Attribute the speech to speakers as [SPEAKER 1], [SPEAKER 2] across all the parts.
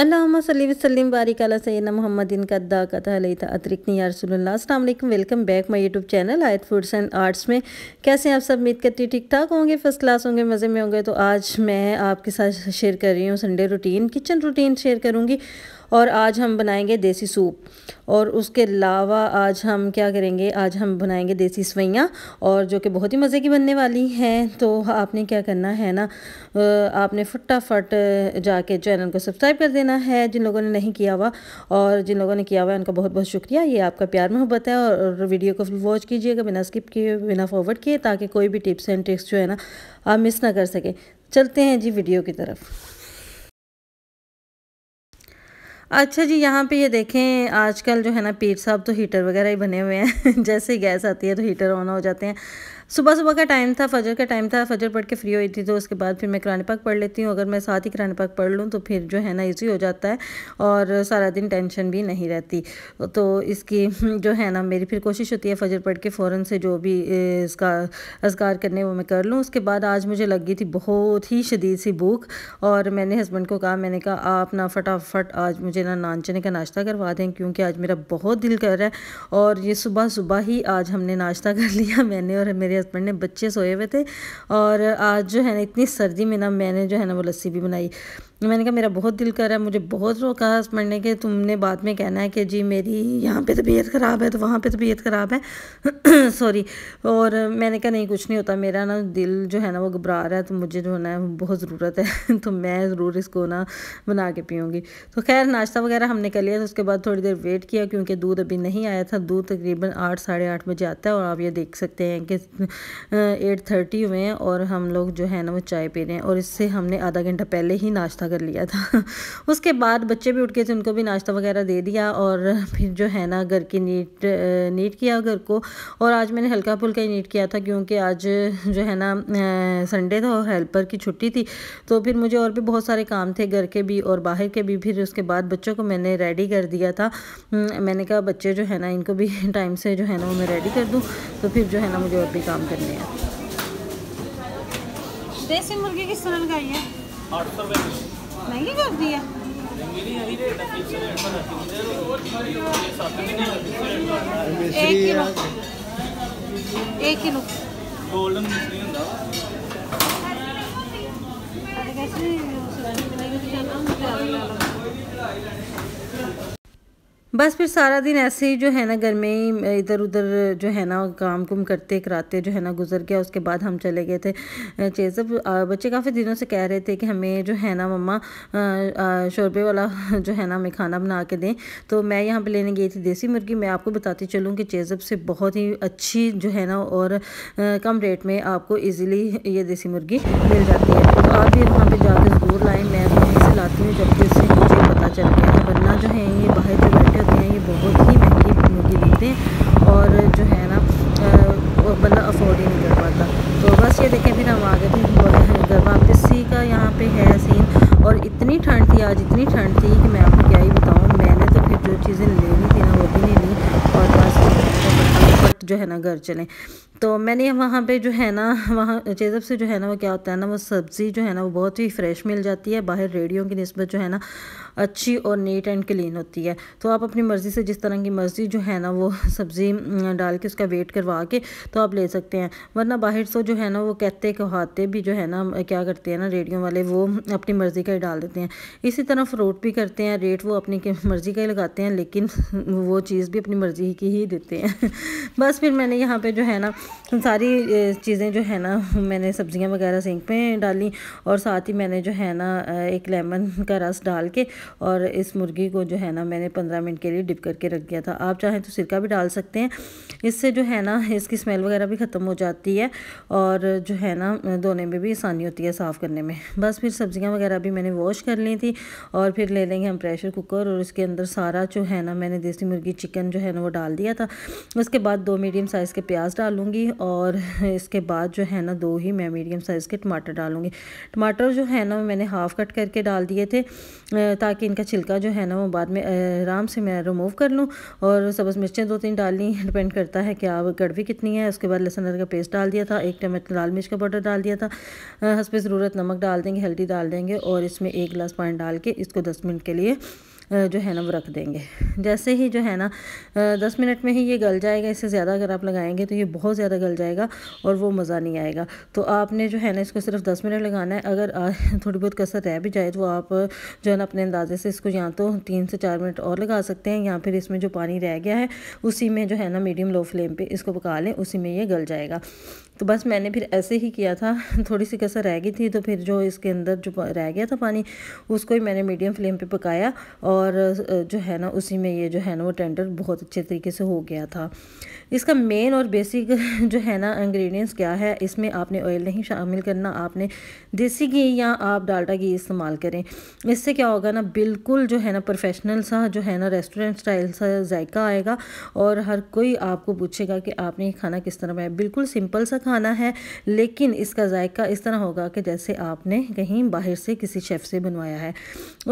[SPEAKER 1] अल्लाम बारिक सैन मोहम्मदिन कद्दाकता अतरिकनी यारसोल्ला अल्लाम welcome back my YouTube channel Ayat foods and arts में कैसे आप सब उम्मीद करती ठीक ठाक होंगे फर्स्ट क्लास होंगे मज़े में होंगे तो आज मैं आपके साथ शेयर कर रही हूँ Sunday routine kitchen routine share करूँगी और आज हम बनाएंगे देसी सूप और उसके अलावा आज हम क्या करेंगे आज हम बनाएंगे देसी सवैयाँ और जो कि बहुत ही मज़े की बनने वाली हैं तो आपने क्या करना है ना आपने फटाफट जाके चैनल को सब्सक्राइब कर देना है जिन लोगों ने नहीं किया हुआ और जिन लोगों ने किया हुआ है उनका बहुत बहुत शुक्रिया ये आपका प्यार मोहब्बत है और वीडियो को वॉच कीजिएगा बिना स्किप किए बिना फॉरवर्ड किए ताकि कोई भी टिप्स एंड ट्रिक्स जो है ना आप मिस ना कर सकें चलते हैं जी वीडियो की तरफ अच्छा जी यहाँ पे ये देखें आजकल जो है ना पीर साहब तो हीटर वगैरह ही बने हुए हैं जैसे गैस आती है तो हीटर ऑन हो जाते हैं सुबह सुबह का टाइम था फजर का टाइम था फजर पढ़ के फ्री हुई थी तो उसके बाद फिर मैं कुरान पाक पढ़ लेती हूँ अगर मैं साथ ही कुरान पाक पढ़ लूँ तो फिर जो है ना ईजी हो जाता है और सारा दिन टेंशन भी नहीं रहती तो इसकी जो है ना मेरी फिर कोशिश होती है फजर पढ़ के फ़ौरन से जो भी इसका असगार करने वो मैं कर लूँ उसके बाद आज मुझे लगी थी बहुत ही शदीद सी भूख और मैंने हस्बैंड को कहा मैंने कहा आप ना फटाफट आज मुझे ना नान चने का नाश्ता करवा दें क्योंकि आज मेरा बहुत दिल कर रहा है और ये सुबह सुबह ही आज हमने नाश्ता कर लिया मैंने और मेरे मेरे हस्बैंड ने बच्चे सोए हुए थे और आज जो है ना इतनी सर्दी में ना मैंने जो है ना वो लस्सी भी बनाई मैंने कहा मेरा बहुत दिल कर रहा है मुझे बहुत रो कहा पढ़ने के तुमने बाद में कहना है कि जी मेरी यहाँ पे तबीयत ख़राब है तो वहाँ पे तबीयत ख़राब है सॉरी और मैंने कहा नहीं कुछ नहीं होता मेरा ना दिल जो है ना वो घबरा रहा है तो मुझे जो है ना बहुत ज़रूरत है तो मैं ज़रूर इसको ना बना के पीऊँगी तो खैर नाश्ता वगैरह हमने कर लिया तो उसके बाद थोड़ी देर वेट किया क्योंकि दूध अभी नहीं आया था दूध तकरीबन आठ साढ़े आठ बजे आता है और आप ये देख सकते हैं कि एट थर्टी हुए हैं और हम लोग जो है ना वो चाय पी रहे हैं और इससे हमने आधा घंटा पहले ही नाश्ता नाश्ता कर लिया था उसके बाद बच्चे भी उठ के थे उनको भी नाश्ता वगैरह दे दिया और फिर जो है ना घर की नीट नीट किया घर को और आज मैंने हल्का फुल्का ही नीट किया था क्योंकि आज जो है ना संडे था और हेल्पर की छुट्टी थी तो फिर मुझे और भी बहुत सारे काम थे घर के भी और बाहर के भी फिर उसके बाद बच्चों को मैंने रेडी कर दिया था मैंने कहा बच्चे जो है ना इनको भी टाइम से जो है ना वो मैं रेडी कर दूँ तो फिर जो है ना मुझे और भी काम करने हैं देसी मुर्गी किस तरह लगाई है आठ सौ ਮਹਿੰਗੀ ਕਰਦੀ ਆ ਨਹੀਂ ਤਾਂ ਮਿਸਰੀ ਇੱਕ ਕਿਲੋ ਇੱਕ ਕਿਲੋ ਗੋਲਡਨ ਮਿਸਰੀ ਹੁੰਦਾ ਵਾ बस फिर सारा दिन ऐसे ही जो है ना घर में ही इधर उधर जो है ना काम कुम करते कराते जो है ना गुजर गया उसके बाद हम चले गए थे चेजब बच्चे काफ़ी दिनों से कह रहे थे कि हमें जो है ना मम्मा शोरबे वाला जो है ना हमें खाना बना के दें तो मैं यहाँ पे लेने गई थी देसी मुर्गी मैं आपको बताती चलूँ कि चेजब से बहुत ही अच्छी जो है ना और कम रेट में आपको ईजिली ये देसी मुर्गी मिल जाती है तो आप भी वहाँ पर जाकर ज़रूर लाएँ मैं वहीं से लाती हूँ जबकि उससे मुझे पता चल गया वरना जो है ये बाहर दें और जो है ना बंदा मतलब अफोर्ड ही नहीं कर पाता तो बस ये देखें फिर हम आ गए थे गरबा किसी का यहाँ पे है सीन और इतनी ठंड थी आज इतनी ठंड थी कि मैं आपको क्या ही बताऊँ मैंने तो फिर जो चीज़ें लेनी थी ना वो भी नहीं ली और बस जो है ना घर चलें तो मैंने वहाँ पे जो है ना वहाँ जेजब से जो है ना वो क्या होता है ना वो सब्ज़ी जो है ना वो बहुत ही फ्रेश मिल जाती है बाहर रेडियो की नस्बत जो है ना अच्छी और नीट एंड क्लीन होती है तो आप अपनी मर्ज़ी से जिस तरह की मर्ज़ी जो है ना वो सब्ज़ी डाल के उसका वेट करवा के तो आप ले सकते हैं वरना बाहर से जो है ना वो कहते कहते भी जो है ना क्या करते हैं ना रेडियो वाले वो अपनी मर्ज़ी का ही डाल देते हैं इसी तरह फ्रूट भी करते हैं रेट वो अपनी मर्ज़ी का ही लगाते हैं लेकिन वो चीज़ भी अपनी मर्ज़ी की ही देते हैं बस फिर मैंने यहाँ पर जो है ना तो सारी चीज़ें जो है ना मैंने सब्ज़ियाँ वगैरह सेंक में डाली और साथ ही मैंने जो है ना एक लेमन का रस डाल के और इस मुर्गी को जो है ना मैंने पंद्रह मिनट के लिए डिप करके रख दिया था आप चाहें तो सिरका भी डाल सकते हैं इससे जो है ना इसकी स्मेल वगैरह भी ख़त्म हो जाती है और जो है ना धोने में भी आसानी होती है साफ़ करने में बस फिर सब्ज़ियाँ वगैरह भी मैंने वॉश कर ली थी और फिर ले लेंगे हम प्रेशर कुकर और इसके अंदर सारा जो है ना मैंने देसी मुर्गी चिकन जो है ना वो डाल दिया था उसके बाद दो मीडियम साइज़ के प्याज डालूँगी डालूँगी और इसके बाद जो है ना दो ही मैं मीडियम साइज़ के टमाटर डालूँगी टमाटर जो है ना मैंने हाफ़ कट करके डाल दिए थे ताकि इनका छिलका जो है ना वो बाद में आराम से मैं रिमूव कर लूँ और सब्ज़ मिर्चें दो तीन डालनी डिपेंड करता है कि आप कड़वी कितनी है उसके बाद लहसुन अदरक का पेस्ट डाल दिया था एक टमाटर लाल मिर्च का पाउडर डाल दिया था हंस ज़रूरत नमक डाल देंगे हल्दी डाल देंगे और इसमें एक गिलास पानी डाल के इसको दस मिनट के लिए जो है ना वो रख देंगे जैसे ही जो है ना दस मिनट में ही ये गल जाएगा इससे ज़्यादा अगर आप लगाएंगे तो ये बहुत ज़्यादा गल जाएगा और वो मज़ा नहीं आएगा तो आपने जो है ना इसको सिर्फ दस मिनट लगाना है अगर थोड़ी बहुत कसर रह भी जाए तो आप जो है ना अपने अंदाजे से इसको या तो तीन से चार मिनट और लगा सकते हैं या फिर इसमें जो पानी रह गया है उसी में जो है ना मीडियम लो फ्लेम पर इसको पका लें उसी में ये गल जाएगा तो बस मैंने फिर ऐसे ही किया था थोड़ी सी कसर रह गई थी तो फिर जो इसके अंदर जो रह गया था पानी उसको ही मैंने मीडियम फ्लेम पर पकाया और और जो है ना उसी में ये जो है ना वो टेंडर बहुत अच्छे तरीके से हो गया था इसका मेन और बेसिक जो है ना इंग्रेडिएंट्स क्या है इसमें आपने ऑयल नहीं शामिल करना आपने देसी घी या आप डाल्टा घी इस्तेमाल करें इससे क्या होगा ना बिल्कुल जो है ना प्रोफेशनल सा जो है ना रेस्टोरेंट स्टाइल सा जायका आएगा और हर कोई आपको पूछेगा कि आपने खाना किस तरह बनाया बिल्कुल सिंपल सा खाना है लेकिन इसका जायका इस तरह होगा कि जैसे आपने कहीं बाहर से किसी शेफ़ से बनवाया है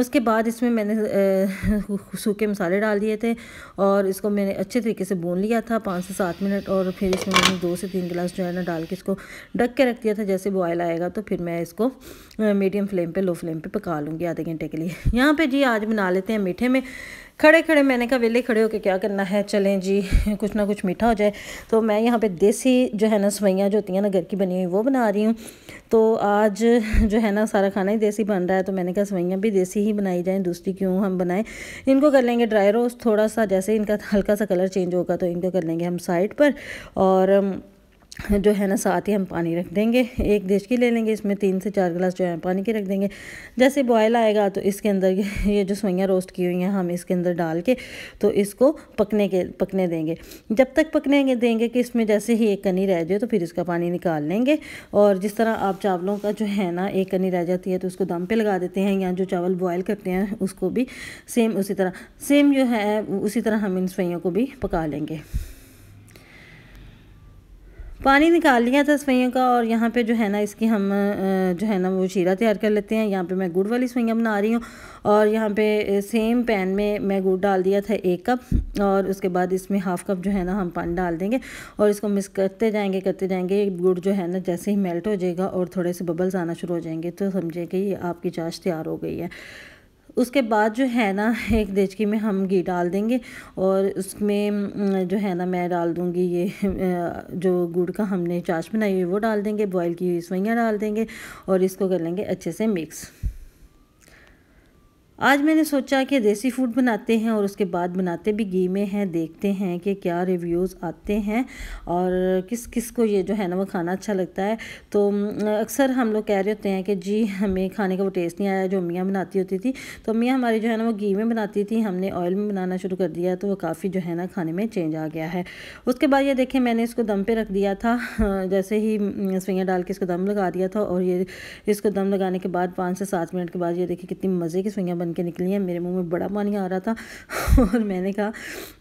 [SPEAKER 1] उसके बाद इसमें मैंने सूखे मसाले डाल दिए थे और इसको मैंने अच्छे तरीके से भून लिया था पाँच से सात मिनट और फिर इसमें मैंने दो से तीन गिलास जो है ना डाल के इसको ढक के रख दिया था जैसे बॉयल आएगा तो फिर मैं इसको मीडियम फ्लेम पर लो फ्लेम पर पका लूँगी आधे घंटे के लिए यहाँ पर जी आज बना लेते हैं मीठे में खड़े खड़े मैंने कहा वेले खड़े होकर क्या करना है चलें जी कुछ ना कुछ मीठा हो जाए तो मैं यहाँ पे देसी जो है ना सवैयाँ जो होती हैं ना घर की बनी हुई वो बना रही हूँ तो आज जो है ना सारा खाना ही देसी बन रहा है तो मैंने कहा सवैयाँ भी देसी ही बनाई जाएँ दूसरी क्यों हम बनाएँ इनको कर लेंगे ड्राई रोस्ट थोड़ा सा जैसे इनका हल्का सा कलर चेंज होगा तो इनको कर लेंगे हम साइड पर और जो है ना साथ ही हम पानी रख देंगे एक देश की ले लेंगे इसमें तीन से चार गिलास जो है पानी के रख देंगे जैसे बॉयल आएगा तो इसके अंदर ये जो सोइयाँ रोस्ट की हुई हैं हम इसके अंदर डाल के तो इसको पकने के पकने देंगे जब तक पकने देंगे कि इसमें जैसे ही एक कनी रह जाए तो फिर इसका पानी निकाल लेंगे और जिस तरह आप चावलों का जो है ना एक कनी रह जाती है तो उसको दम पर लगा देते हैं या जो चावल बॉयल करते हैं उसको भी सेम उसी तरह सेम जो है उसी तरह हम इन सोइयों को भी पका लेंगे पानी निकाल लिया था सवैयों का और यहाँ पे जो है ना इसकी हम जो है ना वो शीरा तैयार कर लेते हैं यहाँ पे मैं गुड़ वाली सवैयाँ बना रही हूँ और यहाँ पे सेम पैन में मैं गुड़ डाल दिया था एक कप और उसके बाद इसमें हाफ़ कप जो है ना हम पानी डाल देंगे और इसको मिक्स करते जाएंगे करते जाएंगे गुड़ जो है ना जैसे ही मेल्ट हो जाएगा और थोड़े से बबल्स आना शुरू हो जाएंगे तो समझे कि ये आपकी चाश तैयार हो गई है उसके बाद जो है ना एक देचकी में हम घी डाल देंगे और उसमें जो है ना मैं डाल दूँगी ये जो गुड़ का हमने चाश बनाई हुई वो डाल देंगे बॉयल की हुई सवैयाँ डाल देंगे और इसको कर लेंगे अच्छे से मिक्स आज मैंने सोचा कि देसी फूड बनाते हैं और उसके बाद बनाते भी घी में हैं देखते हैं कि क्या रिव्यूज़ आते हैं और किस किस को ये जो है ना वो खाना अच्छा लगता है तो अक्सर हम लोग कह रहे होते हैं कि जी हमें खाने का वो टेस्ट नहीं आया जो मियाँ बनाती होती थी तो मियाँ हमारी जो है ना वो घी में बनाती थी हमने ऑयल में बनाना शुरू कर दिया तो वो काफ़ी जो है ना खाने में चेंज आ गया है उसके बाद ये देखें मैंने इसको दम पर रख दिया था जैसे ही सवैयाँ डाल के इसको दम लगा दिया था और ये इसको दम लगाने के बाद पाँच से सात मिनट के बाद ये देखें कितनी मज़े की सवैयाँ बन के निकली हैं मेरे मुंह में बड़ा पानी आ रहा था और मैंने कहा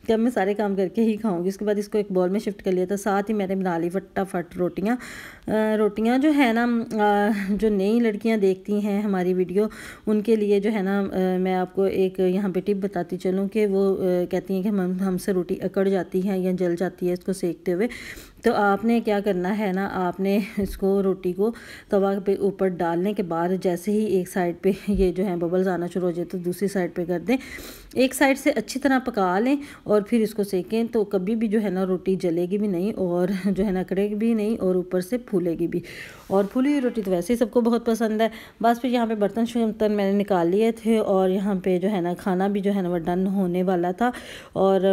[SPEAKER 1] कि अब मैं सारे काम करके ही खाऊंगी उसके बाद इसको एक बॉल में शिफ्ट कर लिया था साथ ही मैंने बना ली फटाफट रोटियाँ रोटियां जो है ना जो नई लड़कियां देखती हैं हमारी वीडियो उनके लिए जो है ना मैं आपको एक यहाँ पे टिप बताती चलूँ कि वो कहती हैं कि हम हमसे रोटी अकड़ जाती है या जल जाती है इसको सेकते हुए तो आपने क्या करना है ना आपने इसको रोटी को तवा पे ऊपर डालने के बाद जैसे ही एक साइड पे ये जो है बबल्स आना शुरू हो जाए तो दूसरी साइड पे कर दें एक साइड से अच्छी तरह पका लें और फिर इसको सेकें तो कभी भी जो है ना रोटी जलेगी भी नहीं और जो है ना कड़ेगी भी नहीं और ऊपर से फूलेगी भी और फूली हुई रोटी तो वैसे ही सबको बहुत पसंद है बस फिर यहाँ पे बर्तन शर्तन मैंने निकाल लिए थे और यहाँ पे जो है ना खाना भी जो है ना वह डन होने वाला था और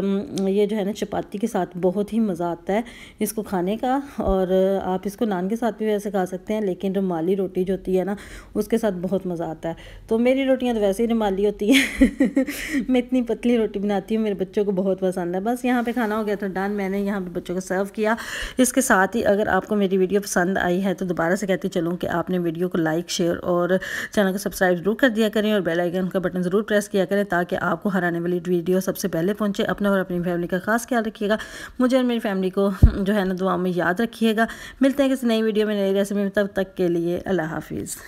[SPEAKER 1] ये जो है ना चपाती के साथ बहुत ही मज़ा आता है इसको खाने का और आप इसको नान के साथ भी वैसे खा सकते हैं लेकिन रुमाली रोटी जो होती है ना उसके साथ बहुत मज़ा आता है तो मेरी रोटियाँ तो वैसे ही रुमाली होती हैं मैं इतनी पतली रोटी बनाती हूँ मेरे बच्चों को बहुत पसंद है बस यहाँ पे खाना हो गया तो डन मैंने यहाँ पे बच्चों को सर्व किया इसके साथ ही अगर आपको मेरी वीडियो पसंद आई है तो दोबारा से कहती चलूँ कि आपने वीडियो को लाइक शेयर और चैनल को सब्सक्राइब जरूर कर दिया करें और बेलाइकन का बटन ज़रूर प्रेस किया करें ताकि आपको हर आने वाली वीडियो सबसे पहले पहुँचे अपना और अपनी फैमिली का खास ख्याल रखिएगा मुझे और मेरी फैमिली को जो है ना दुआ में याद रखिएगा मिलते हैं किसी नई वीडियो में नई रेसिपी में तब तक के लिए अल्लाह हाफिज़